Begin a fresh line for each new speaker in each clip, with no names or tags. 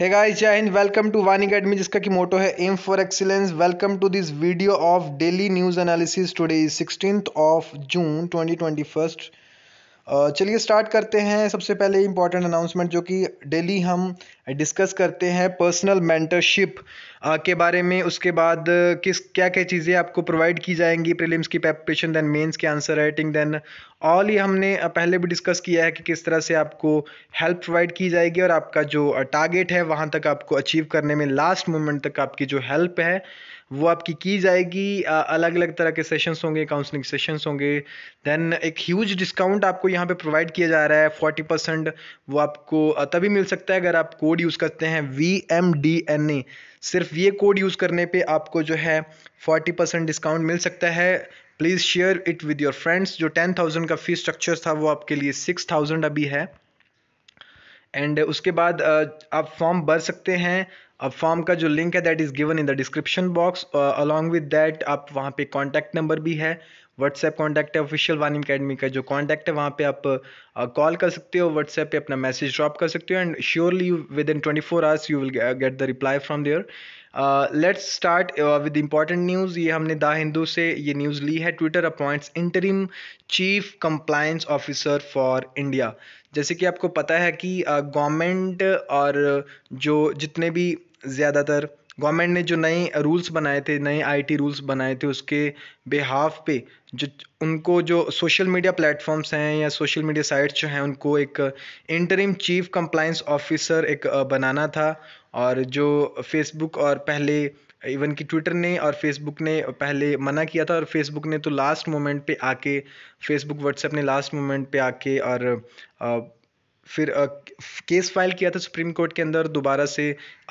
है गाइस जय हिंद वेलकम टू वानी अकेडमी जिसका की मोटो है aim for excellence welcome to this video of daily news analysis today sixteen of June twenty twenty first चलिए start करते हैं सबसे पहले इंपॉर्टेंट अनाउंसमेंट जो कि डेली हम डिस्कस करते हैं पर्सनल मेंटरशिप के बारे में उसके बाद किस क्या क्या चीज़ें आपको प्रोवाइड की जाएंगी प्रीलिम्स की प्रेपरेशन देन मेंस के आंसर राइटिंग देन ऑल ये हमने पहले भी डिस्कस किया है कि किस तरह से आपको हेल्प प्रोवाइड की जाएगी और आपका जो टारगेट है वहाँ तक आपको अचीव करने में लास्ट मोमेंट तक आपकी जो हेल्प है वो आपकी की जाएगी अलग अलग तरह के सेशंस होंगे काउंसलिंग सेशंस होंगे देन एक ह्यूज डिस्काउंट आपको यहाँ पे प्रोवाइड किया जा रहा है फोर्टी परसेंट वो आपको तभी मिल सकता है अगर आप कोर्स कोड यूज़ करते हैं V M D N A सिर्फ ये कोड यूज़ करने पे आपको जो है फोर्टी परसेंट डिस्काउंट मिल सकता है please share it with your friends जो टेन थाउजेंड का फीस स्ट्रक्चर था वो आपके लिए सिक्स थाउजेंड अभी है एंड उसके बाद आप फॉर्म भर सकते हैं अब फॉर्म का जो लिंक है that is given in the description box along with that आप वहाँ पे कॉन्टैक्ट नंबर भी है व्हाट्सएप कॉन्टैक्ट है ऑफिशियल वानी अकेडमी का जो कॉन्टैक्ट है वहाँ पे आप कॉल कर सकते हो व्हाट्सएप पे अपना मैसेज ड्रॉप कर सकते हो and surely you within twenty four hours you will get the reply from there let's start with important news ये हमने द हिंदू से ये न्यूज़ ली है Twitter appoints interim chief compliance officer for India जैसे कि आपको पता है कि गवर्नमेंट uh, और जो जितने भी ज़्यादातर गवर्नमेंट ने जो नए रूल्स बनाए थे नए आईटी रूल्स बनाए थे उसके बेहाफ पे जो उनको जो सोशल मीडिया प्लेटफॉर्म्स हैं या सोशल मीडिया साइट्स जो हैं उनको एक इंटरिम चीफ कंप्लाइंस ऑफिसर एक बनाना था और जो फेसबुक और पहले इवन कि ट्विटर ने और फेसबुक ने पहले मना किया था और फेसबुक ने तो लास्ट मोमेंट पे आके फेसबुक व्हाट्सएप ने लास्ट मोमेंट पे आके और फिर केस फाइल किया था सुप्रीम कोर्ट के अंदर दोबारा से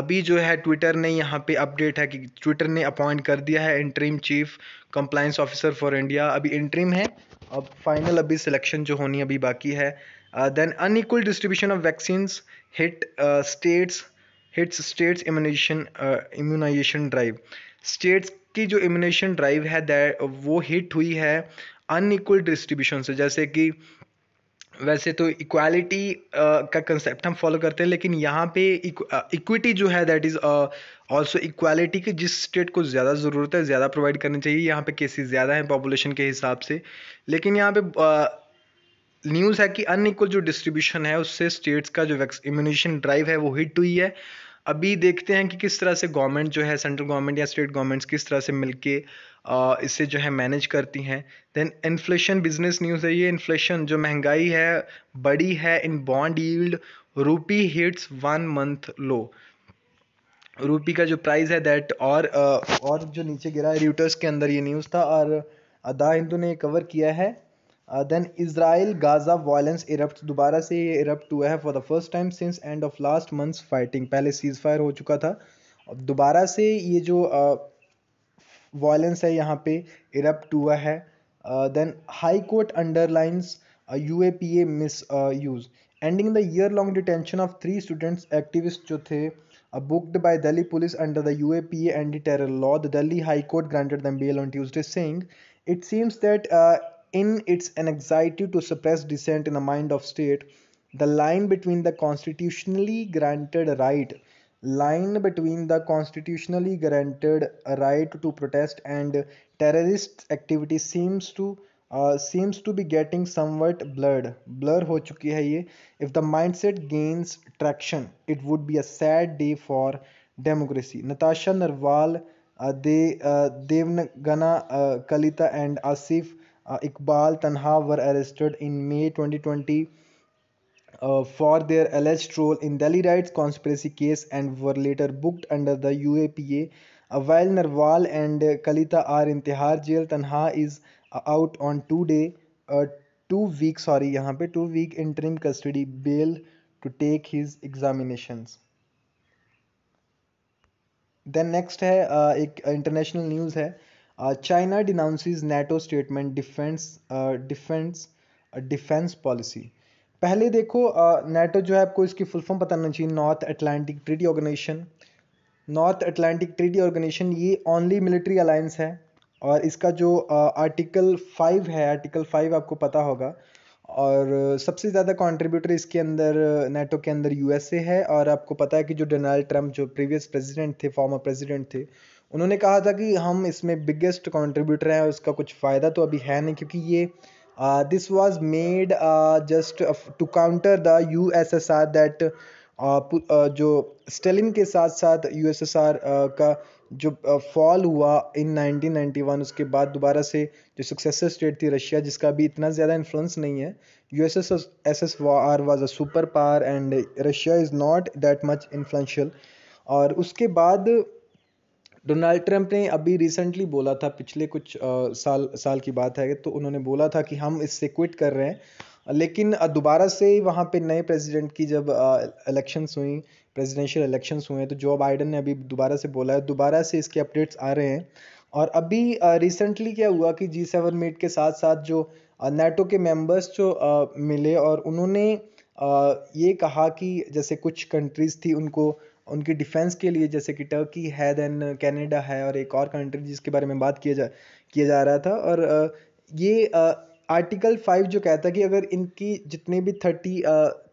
अभी जो है ट्विटर ने यहाँ पे अपडेट है कि ट्विटर ने अपॉइंट कर दिया है interim chief compliance officer for India अभी इंट्रीम है अब फाइनल अभी सिलेक्शन जो होनी अभी बाकी है then unequal distribution of vaccine hit states hits states immunisation immunisation drive states की जो इम्यूनाइजेशन ड्राइव है वो हिट हुई है अनइक्वल डिस्ट्रीब्यूशन से जैसे कि वैसे तो इक्वालिटी का कंसेप्ट हम फॉलो करते हैं लेकिन यहाँ पे इक्विटी जो है दैट इज़ ऑल्सो इक्वालिटी की जिस स्टेट को ज़्यादा ज़रूरत है ज़्यादा प्रोवाइड करनी चाहिए यहाँ पे केसेस ज़्यादा हैं पॉपुलेशन के हिसाब से लेकिन यहाँ पे न्यूज़ है कि अनइक्वल जो डिस्ट्रीब्यूशन है उससे स्टेट्स का जो इम्यूनेशन ड्राइव है वो हिट हुई है अभी देखते हैं कि किस तरह से गवर्नमेंट जो है सेंट्रल गवर्नमेंट या स्टेट गवर्नमेंट्स किस तरह से मिलके इसे जो है मैनेज करती हैं देन इन्फ्लेशन बिजनेस न्यूज़ है ये इन्फ्लेशन जो महंगाई है बड़ी है इन bond yield rupee hits one month low rupee का जो प्राइस है दैट और और जो नीचे गिरा है रूटर्स के अंदर ये न्यूज़ था और अदा हिंदू ने कवर किया है then Israel Gaza violence erupt दोबारा से ये इरप्ट हुआ है for the first time since end of last month's fighting पहले सीज फायर हो चुका था दोबारा से ये जो uh, वॉयलेंस है यहाँ पे इरप्ट हुआ है then high court underlines U A P A misuse ending the year long detention of three students activist जो थे booked by Delhi police under the U A P A anti terror law the Delhi high court granted them bail on Tuesday saying it seems that in its anxiety to suppress dissent in the mind of state the line between the constitutionally granted right line between the constitutionally granted right to protest and terrorist activity seems to uh, seems to be getting somewhat blurred blur ho chuki hai if the mindset gains traction it would be a sad day for democracy natasha narwal uh, they uh, uh, kalita and asif uh, iqbal tanha were arrested in may 2020 uh, for their alleged role in Delhi riots conspiracy case and were later booked under the UAPA. Uh, while Narwal and uh, Kalita are in Tihar jail, Tanha is uh, out on two day, uh, two week sorry यहाँ पे two week interim custody bail to take his examinations. Then next है uh, एक international news है China denounces NATO statement defence defence defence policy पहले देखो NATO जो है आपको इसकी फुल फॉर्म बताना चाहिए North Atlantic treaty organisation North Atlantic treaty organisation ये ओनली मिलिट्री अलायंस है और इसका जो आर्टिकल फाइव है आर्टिकल फाइव आपको पता होगा और सबसे ज़्यादा कंट्रीब्यूटर इसके अंदर नेटो के अंदर यूएसए है और आपको पता है कि जो डोनाल्ड ट्रंप जो प्रीवियस प्रेसिडेंट थे फॉर्मर प्रेसिडेंट थे उन्होंने कहा था कि हम इसमें बिगेस्ट कंट्रीब्यूटर हैं और उसका कुछ फ़ायदा तो अभी है नहीं क्योंकि ये this was made just to counter the U S S R that जो स्टेलिन के साथ साथ यू एस एस आर का जो फॉल uh, हुआ इन 1991 उसके बाद दोबारा से जो सक्सेसर स्टेट थी रशिया जिसका भी इतना ज़्यादा इन्फ्लुएंस नहीं है U S S S S R was a super power and Russia is not that much influential और उसके बाद डोनाल्ड ट्रंप ने अभी रिसेंटली बोला था पिछले कुछ आ, साल साल की बात है तो उन्होंने बोला था कि हम इससे क्विट कर रहे हैं लेकिन दोबारा से वहाँ पे नए प्रेसिडेंट की जब इलेक्शंस हुई प्रेसिडेंशियल इलेक्शंस हुए तो जो बाइडन ने अभी दोबारा से बोला है दोबारा से इसके अपडेट्स आ रहे हैं और अभी रिसेंटली क्या हुआ कि जी सेवन मीट के साथ साथ जो नेटो के मेंबर्स जो आ, मिले और उन्होंने आ, ये कहा कि जैसे कुछ कंट्रीज़ थी उनको उनकी डिफेंस के लिए जैसे कि टर्की है देन कैनेडा है और एक और कंट्री जिसके बारे में बात किया जा किया जा रहा था और ये आर्टिकल फाइव जो कहता है कि अगर इनकी जितने भी थर्टी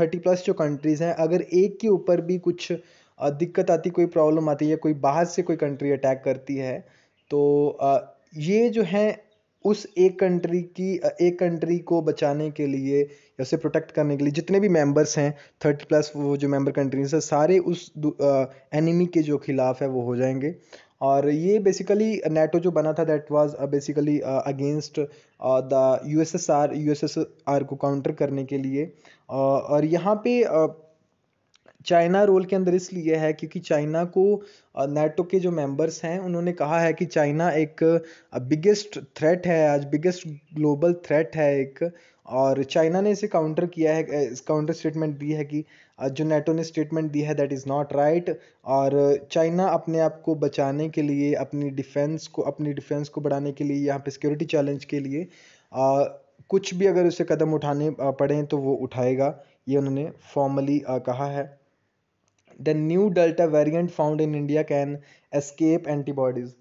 थर्टी प्लस जो कंट्रीज़ हैं अगर एक के ऊपर भी कुछ दिक्कत आती कोई प्रॉब्लम आती है कोई बाहर से कोई कंट्री अटैक करती है तो ये जो है उस एक कंट्री की एक कंट्री को बचाने के लिए उसे प्रोटेक्ट करने के लिए जितने भी मेंबर्स हैं थर्टी प्लस वो जो मेंबर कंट्रीज हैं सारे उस एनिमी के जो खिलाफ है वो हो जाएंगे और ये बेसिकली नेटो जो बना था that was basically against the USSR USSR को काउंटर करने के लिए uh, और यहाँ पे uh, चाइना रोल के अंदर इसलिए है क्योंकि चाइना को नेटो के जो मेंबर्स हैं उन्होंने कहा है कि चाइना एक बिगेस्ट थ्रेट है आज बिगेस्ट ग्लोबल थ्रेट है एक और चाइना ने इसे काउंटर किया है काउंटर स्टेटमेंट दी है कि जो नेटो ने स्टेटमेंट दी है दैट इज़ नॉट राइट और चाइना अपने आप को बचाने के लिए अपनी डिफेंस को अपनी डिफेंस को बढ़ाने के लिए यहाँ पे सिक्योरिटी चैलेंज के लिए आ, कुछ भी अगर उसे कदम उठाने पड़े तो वो उठाएगा ये उन्होंने फॉर्मली कहा है the new delta variant found in India can escape antibodies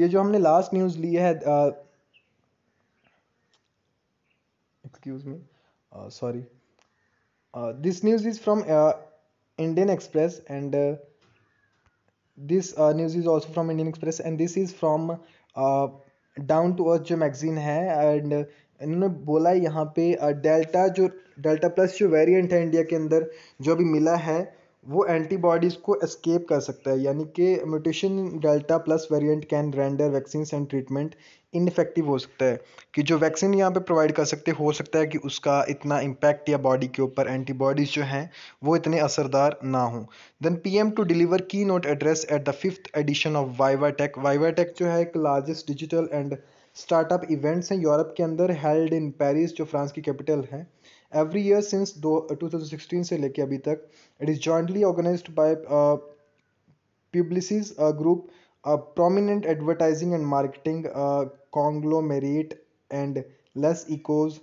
ये जो हमने लास्ट न्यूज़ ली है ah, excuse me sorry this news is from Indian Express and this news is also from Indian Express and this is from Down to Earth जो magazine है and uh, इन्होंने बोला यहाँ पे डेल्टा uh, जो delta plus जो variant है India के अंदर जो अभी मिला है वो एंटीबॉडीज़ को एस्केप कर सकता है यानी कि mutation delta plus variant can render vaccine and treatment ineffective हो सकता है कि जो वैक्सीन यहाँ पे प्रोवाइड कर सकते हो सकता है कि उसका इतना इम्पैक्ट या बॉडी के ऊपर एंटीबॉडीज़ जो हैं वो इतने असरदार ना हों then P M to deliver keynote address at the fifth edition of VivaTech VivaTech जो है एक largest digital and startup events हैं यूरोप के अंदर हेल्ड इन पेरिस जो फ्रांस की कैपिटल है एवरी ईयर सिंस दो टू थाउजेंड सिक्सटीन से लेके अभी तक It is jointly organized by uh, Publicis a Group, a prominent advertising and marketing uh, conglomerate, and Les Echos,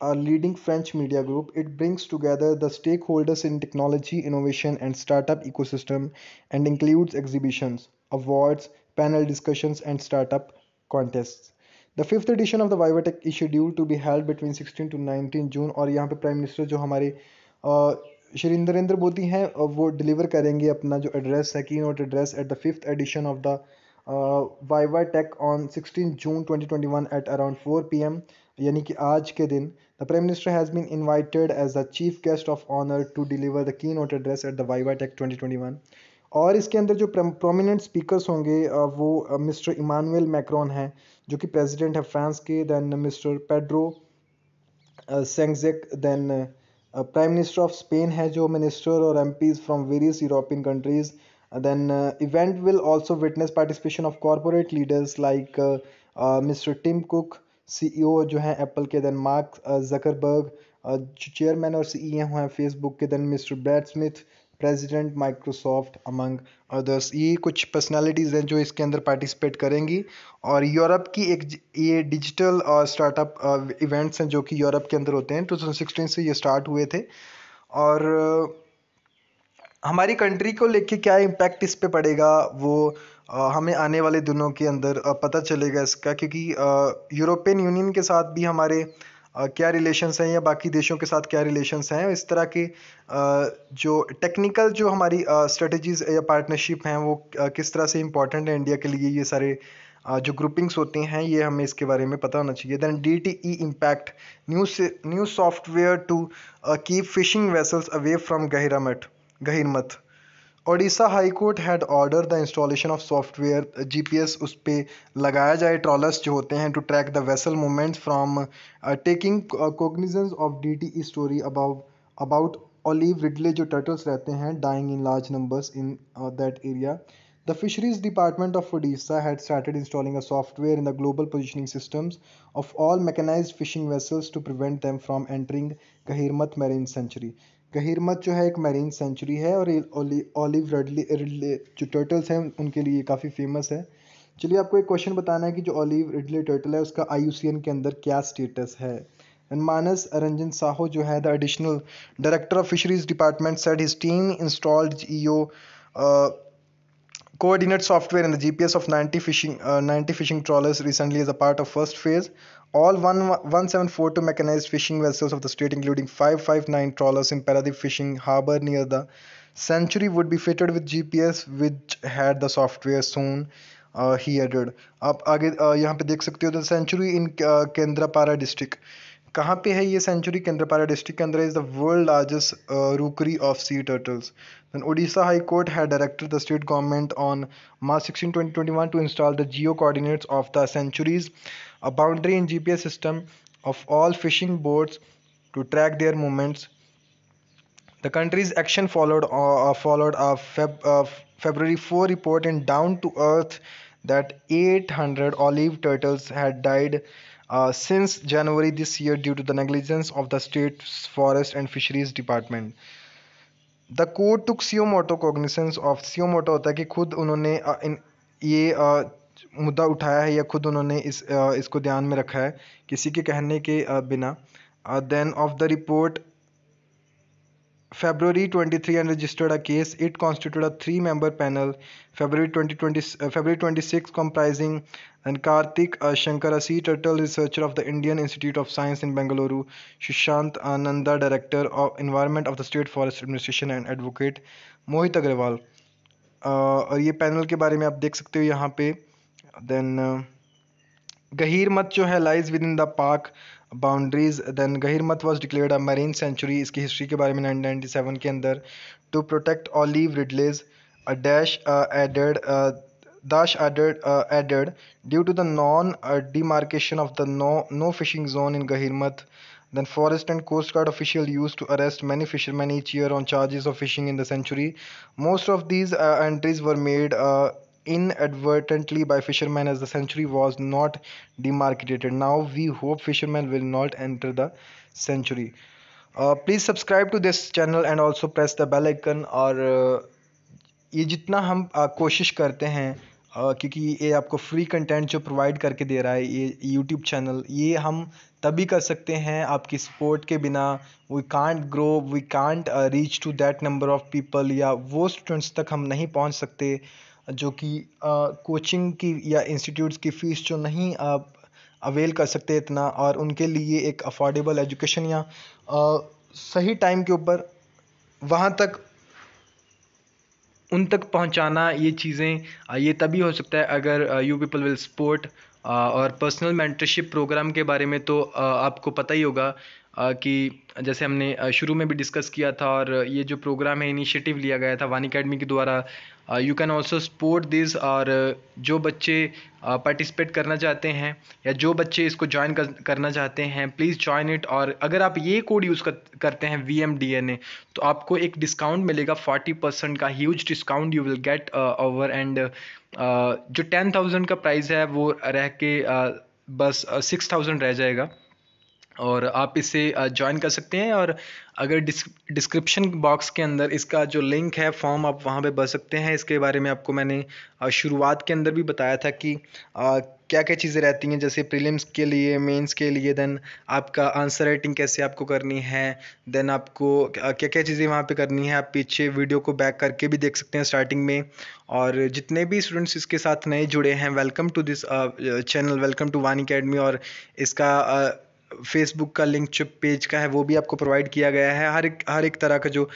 a leading French media group. It brings together the stakeholders in technology, innovation, and startup ecosystem, and includes exhibitions, awards, panel discussions, and startup contests. The fifth edition of the वाइवाटेक is scheduled to be held between 16 to 19 June. Or यहाँ पे prime minister जो श्री नरेंद्र मोदी हैं और वो deliver करेंगे अपना जो address है keynote address at the fifth edition of the Y Y tech on sixteen June twenty twenty one at around four P M यानी कि आज के दिन the prime minister has been invited as the chief guest of honour to deliver the keynote address at the Y Y tech twenty twenty one और इसके अंदर जो prominent speakers होंगे वो मिस्टर इमानुएल मैक्रॉन हैं जो कि president है फ्रांस के then mister Pedro Sanchez then prime minister of Spain है जो मिनिस्टर और M Ps from various European countries then event will also witness participation of corporate leaders like mister Tim Cook C E O जो हैं Apple के then Mark Zuckerberg जो chairman और C E e हैं Facebook के then mister Brad Smith president Microsoft among others ये कुछ personalities हैं जो इसके अंदर पार्टिसिपेट करेंगी और यूरोप की एक ये डिजिटल स्टार्टअप इवेंट्स हैं जो कि यूरोप के अंदर होते हैं टू थाउजेंड से ये स्टार्ट हुए थे और हमारी कंट्री को लेके क्या इम्पैक्ट इस पे पड़ेगा वो हमें आने वाले दिनों के अंदर पता चलेगा इसका क्योंकि यूरोपियन यूनियन के साथ भी हमारे क्या रिलेशंस हैं या बाकी देशों के साथ क्या रिलेशंस हैं इस तरह के जो टेक्निकल जो हमारी स्ट्रेटजीज या पार्टनरशिप हैं वो किस तरह से इंपॉर्टेंट है इंडिया के लिए ये सारे जो ग्रुपिंग्स होती हैं ये हमें इसके बारे में पता होना चाहिए then D T E impact new new software to keep fishing vessels away from Gahirmatha Gahirmatha Odisha high court had order the installation of software G P S उस पर लगाया जाए ट्रॉलर्स जो होते हैं to track the vessel movement from taking cognizance of D T E story about about olive ridley जो turtles रहते हैं dying in large numbers in that area the fisheries department of Odisha had started installing a software in the global positioning systems of all mechanise fishing vessels to prevent them from entering Gahirmatha marine sanctuary Gahirmatha जो है एक marine sanctuary है और olive रडली जो turtles हैं उनके लिए काफ़ी फेमस है चलिए आपको एक क्वेश्चन बताना है कि जो ऑलिव रिडले टर्टल है उसका आई के अंदर क्या स्टेटस है एंड मानस रंजन साहू जो है the additional director of fisheries department said his team installed e coordinate software in the GPS of 90 fishing uh, 90 fishing trawlers recently as a part of first phase. All 1742 mechanized fishing vessels of the state, including 559 trawlers in Paradip Fishing Harbour near the Century, would be fitted with GPS, which had the software soon. Uh, he added. आप आगे uh, यहाँ पे देख सकते हो the century इन कहाँ पे है ये सेंचुरी केंद्रपाड़ा डिस्ट्रिक्ट के अंदर is the world largest uh, rookery of sea turtles. then odisha high court had directed the state government on march 16 2021 to install the geo coordinates of the centuries a boundary and gps system of all fishing boats to track their movements the country's action followed uh, uh followed a Feb, uh, february 4 report in down to earth that 800 olive turtles had died uh, since January this year due to the negligence of the state's forest and fisheries department. The court took suo motu cognizance of suo motu होता है कि खुद उन्होंने इन ये आ, मुद्दा उठाया है या खुद उन्होंने इस आ, इसको ध्यान में रखा है किसी के कहने के आ, बिना then of the report February 23 and registered a case. It constituted a three-member panel. February 2020, uh, February 26 comprising And Karthik Shankar, a sea turtle researcher of the Indian Institute of Science in Bengaluru. Sushant Ananda, director of Environment of the State Forest Administration and advocate. Mohit Agrawal. Uh, और ये panel के बारे में आप देख सकते हो यहाँ पे देन गहीर मत जो है lies within the park boundaries then Gahirmatha was declared a marine sanctuary इसकी हिस्ट्री के बारे में नाइनटीन नाइन्टी सेवन के अंदर to protect olive ridleys a dash added dash added uh, added due to the non uh, demarcation of the no no fishing zone in Gahirmat then forest and coast guard official used to arrest many fishermen each year on charges of fishing in the century most of these uh, entries were made uh, inadvertently by fishermen as the century was not demarcated now we hope fishermen will not enter the century uh, please subscribe to this channel and also press the bell icon or uh, ये जितना हम कोशिश करते हैं क्योंकि ये आपको free content जो प्रोवाइड करके दे रहा है ये यूट्यूब चैनल ये हम तभी कर सकते हैं आपकी सपोर्ट के बिना we can't grow we can't reach to that number of people या वो स्टूडेंट्स तक हम नहीं पहुंच सकते जो कि कोचिंग की या इंस्टीट्यूट्स की फ़ीस जो नहीं आप अवेल कर सकते इतना और उनके लिए एक अफोर्डेबल एजुकेशन या आ, सही टाइम के ऊपर वहाँ तक उन तक पहुंचाना ये चीज़ें ये तभी हो सकता है अगर यू पीपल विल सपोर्ट और पर्सनल मेंटरशिप प्रोग्राम के बारे में तो आपको पता ही होगा कि जैसे हमने शुरू में भी डिस्कस किया था और ये जो प्रोग्राम है इनिशिएटिव लिया गया था वन अकेडमी के द्वारा you can also support this और जो बच्चे पार्टिसिपेट करना चाहते हैं या जो बच्चे इसको ज्वाइन करना चाहते हैं प्लीज़ ज्वाइन इट और अगर आप ये कोड यूज़ कर, करते हैं V M D N A तो आपको एक डिस्काउंट मिलेगा फोर्टी परसेंट का huge discount you will get over and जो टेन थाउजेंड का प्राइस है वो रह के uh, बस सिक्स थाउजेंड रह जाएगा और आप इसे ज्वाइन कर सकते हैं और अगर डिस्क्रिप्शन बॉक्स के अंदर इसका जो लिंक है फॉर्म आप वहाँ पे भर सकते हैं इसके बारे में आपको मैंने शुरुआत के अंदर भी बताया था कि क्या क्या चीज़ें रहती हैं जैसे प्रीलिम्स के लिए मेंस के लिए देन आपका आंसर राइटिंग कैसे आपको करनी है देन आपको क्या क्या चीज़ें वहाँ पे करनी है आप पीछे वीडियो को बैक करके भी देख सकते हैं स्टार्टिंग में और जितने भी स्टूडेंट्स इसके साथ नए जुड़े हैं welcome to this channel welcome to Vani academy और इसका uh, फेसबुक का लिंक चिप पेज का है वो भी आपको प्रोवाइड किया गया है हर एक हर एक तरह का जो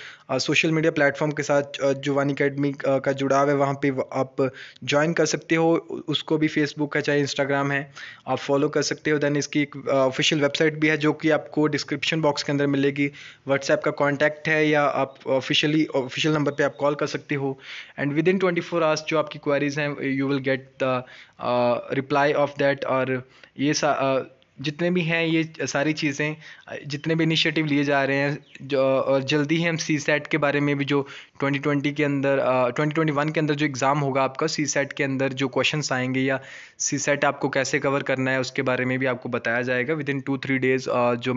सोशल मीडिया प्लेटफॉर्म के साथ जो वन अकेडमी का जुड़ाव है वहाँ पे आप ज्वाइन कर सकते हो उसको भी फेसबुक है चाहे इंस्टाग्राम है आप फॉलो कर सकते हो देन इसकी एक ऑफिशियल वेबसाइट भी है जो कि आपको डिस्क्रिप्शन बॉक्स के अंदर मिलेगी व्हाट्सएप का कॉन्टैक्ट है या आप ऑफिशियली ऑफिशियल नंबर पर आप कॉल कर सकते हो and within twenty four hours जो आपकी क्वारीज हैं you will get the reply of that और ये सा uh, जितने भी हैं ये सारी चीज़ें जितने भी इनिशिएटिव लिए जा रहे हैं जो और जल्दी ही हम सी सेट के बारे में भी जो 2020 के अंदर ट्वेंटी ट्वेंटी वन के अंदर जो एग्ज़ाम होगा आपका सी सेट के अंदर जो क्वेश्चन आएंगे या सी सेट आपको कैसे कवर करना है उसके बारे में भी आपको बताया जाएगा within two three days जो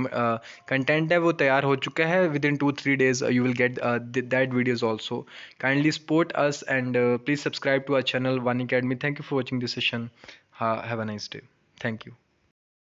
कंटेंट है वो तैयार हो चुका है within two three days you will get that videos also kindly support us and please subscribe to our channel One Academy thank you for watching this session हाँ have a nice day thank you